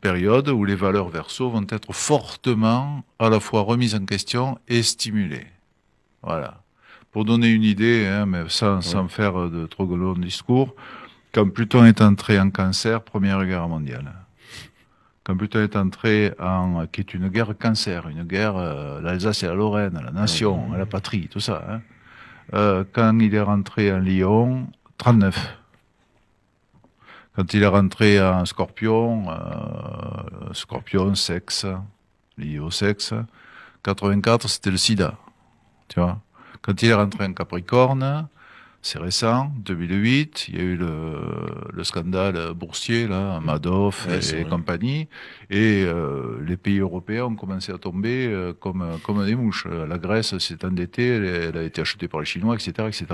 période où les valeurs verso vont être fortement à la fois remises en question et stimulées. Voilà. Pour donner une idée, hein, mais sans, faire de trop long discours, quand Pluton est entré en cancer, Première Guerre mondiale. Quand Pluton est entré en, qui est une guerre cancer, une guerre, euh, l'Alsace et la Lorraine, la nation, la patrie, tout ça. Hein. Euh, quand il est rentré en Lyon, 39. Quand il est rentré en Scorpion, euh, Scorpion, sexe, lié au sexe, 84, c'était le sida. Tu vois Quand il est rentré en Capricorne, c'est récent, 2008, il y a eu le, le scandale boursier, là, Madoff et, compagnie, et euh, les pays européens ont commencé à tomber euh, comme, comme des mouches. La Grèce s'est endettée, elle, elle, a été achetée par les Chinois, etc., etc.